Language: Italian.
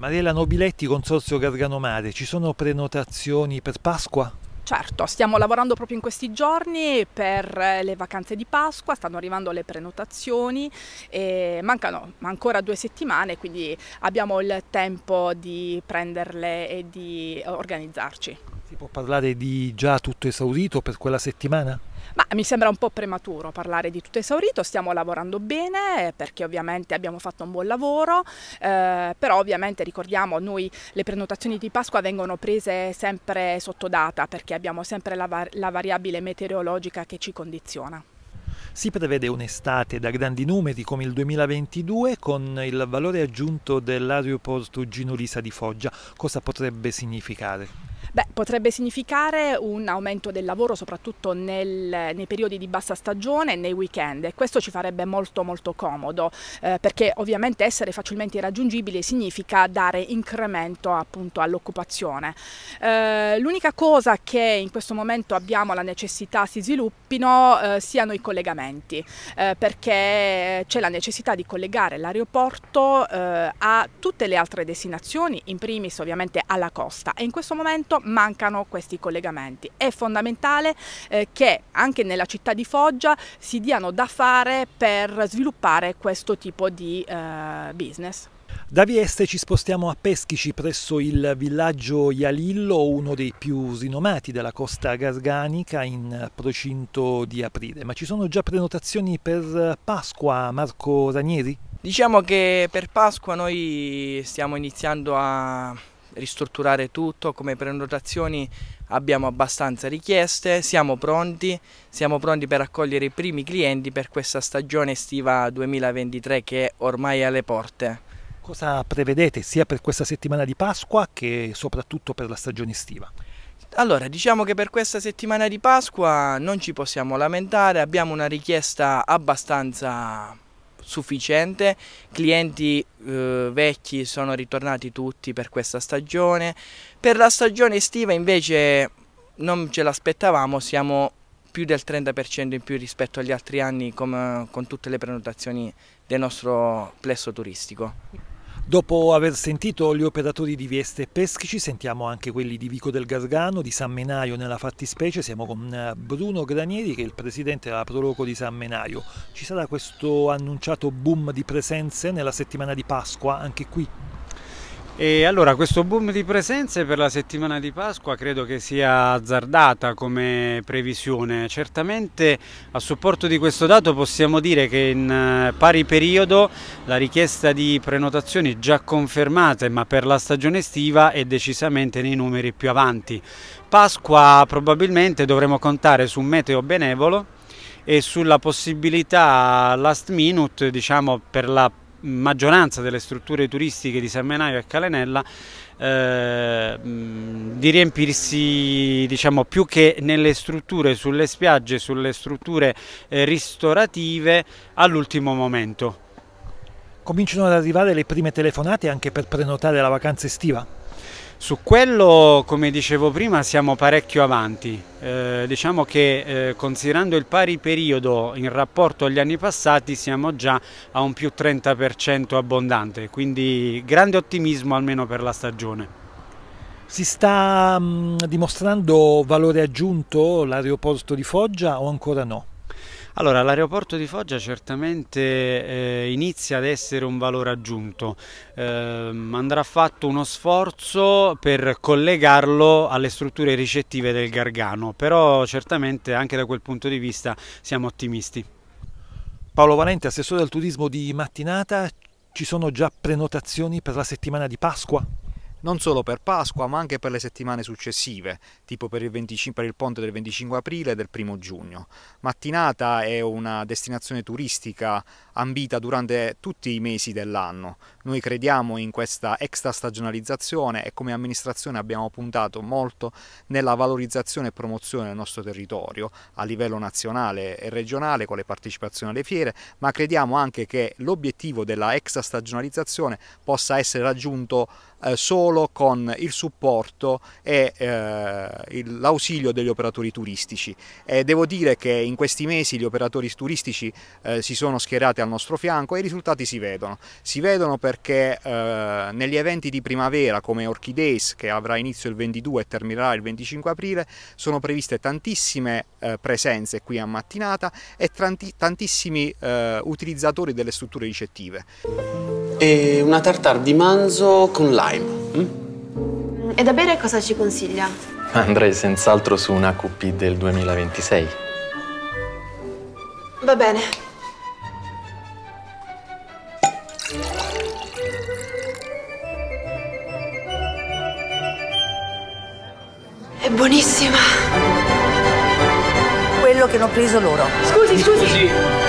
Mariela Nobiletti, Consorzio Gargano Mare, ci sono prenotazioni per Pasqua? Certo, stiamo lavorando proprio in questi giorni per eh, le vacanze di Pasqua, stanno arrivando le prenotazioni, e mancano ancora due settimane, quindi abbiamo il tempo di prenderle e di eh, organizzarci. Si può parlare di già tutto esaurito per quella settimana? Ma mi sembra un po' prematuro parlare di tutto esaurito, stiamo lavorando bene perché ovviamente abbiamo fatto un buon lavoro, eh, però ovviamente ricordiamo noi le prenotazioni di Pasqua vengono prese sempre sotto data perché abbiamo sempre la, var la variabile meteorologica che ci condiziona. Si prevede un'estate da grandi numeri come il 2022 con il valore aggiunto dell'aeroporto Ginolisa di Foggia. Cosa potrebbe significare? Beh, potrebbe significare un aumento del lavoro soprattutto nel, nei periodi di bassa stagione e nei weekend e questo ci farebbe molto molto comodo eh, perché ovviamente essere facilmente raggiungibile significa dare incremento appunto all'occupazione. Eh, l'unica cosa che in questo momento abbiamo la necessità si sviluppino eh, siano i collegamenti eh, perché c'è la necessità di collegare l'aeroporto eh, a tutte le altre destinazioni, in primis ovviamente alla costa e in questo momento mancano questi collegamenti. È fondamentale eh, che anche nella città di Foggia si diano da fare per sviluppare questo tipo di eh, business. Da Vieste ci spostiamo a Peschici presso il villaggio Ialillo, uno dei più rinomati della costa garganica in procinto di aprile. Ma ci sono già prenotazioni per Pasqua, Marco Ranieri? Diciamo che per Pasqua noi stiamo iniziando a ristrutturare tutto, come prenotazioni abbiamo abbastanza richieste, siamo pronti, siamo pronti per accogliere i primi clienti per questa stagione estiva 2023 che è ormai alle porte. Cosa prevedete sia per questa settimana di Pasqua che soprattutto per la stagione estiva? Allora, diciamo che per questa settimana di Pasqua non ci possiamo lamentare, abbiamo una richiesta abbastanza sufficiente, clienti eh, vecchi sono ritornati tutti per questa stagione, per la stagione estiva invece non ce l'aspettavamo, siamo più del 30% in più rispetto agli altri anni con, con tutte le prenotazioni del nostro plesso turistico. Dopo aver sentito gli operatori di Vieste e Peschici, sentiamo anche quelli di Vico del Gargano, di San Menaio nella fattispecie, siamo con eh, Bruno Granieri che è il presidente della Proloco di San Menaio. Ci sarà questo annunciato boom di presenze nella settimana di Pasqua anche qui? E allora questo boom di presenze per la settimana di Pasqua credo che sia azzardata come previsione. Certamente a supporto di questo dato possiamo dire che in eh, pari periodo la richiesta di prenotazioni già confermate ma per la stagione estiva è decisamente nei numeri più avanti. Pasqua probabilmente dovremo contare su un meteo benevolo e sulla possibilità last minute diciamo per la maggioranza delle strutture turistiche di San Menaio e Calenella eh, di riempirsi diciamo più che nelle strutture sulle spiagge, sulle strutture eh, ristorative all'ultimo momento. Cominciano ad arrivare le prime telefonate anche per prenotare la vacanza estiva? Su quello, come dicevo prima, siamo parecchio avanti. Eh, diciamo che eh, considerando il pari periodo in rapporto agli anni passati siamo già a un più 30% abbondante, quindi grande ottimismo almeno per la stagione. Si sta mh, mm, dimostrando valore aggiunto l'aeroporto di Foggia o ancora no? Allora, l'aeroporto di Foggia certamente eh, inizia ad essere un valore aggiunto, eh, andrà fatto uno sforzo per collegarlo alle strutture ricettive del Gargano, però certamente anche da quel punto di vista siamo ottimisti. Paolo Valente, assessore al turismo di mattinata, ci sono già prenotazioni per la settimana di Pasqua? non solo per Pasqua ma anche per le settimane successive, tipo per il, 25, per il ponte del 25 aprile e del 1 giugno. Mattinata è una destinazione turistica ambita durante tutti i mesi dell'anno. Noi crediamo in questa extra stagionalizzazione e come amministrazione abbiamo puntato molto nella valorizzazione e promozione del nostro territorio a livello nazionale e regionale con le partecipazioni alle fiere, ma crediamo anche che l'obiettivo della extra stagionalizzazione possa essere raggiunto eh, solo solo con il supporto e eh, l'ausilio degli operatori turistici. E devo dire che in questi mesi gli operatori turistici eh, si sono schierati al nostro fianco e i risultati si vedono. Si vedono perché eh, negli eventi di primavera come Orchidays che avrà inizio il 22 e terminerà il 25 aprile sono previste tantissime eh, presenze qui a mattinata e tanti, tantissimi eh, utilizzatori delle strutture ricettive e una tartare di manzo con lime. Mm? E da bere cosa ci consiglia? Andrei senz'altro su una AQP del 2026. Va bene. È buonissima. Quello che hanno preso loro. Scusi, scusi. scusi.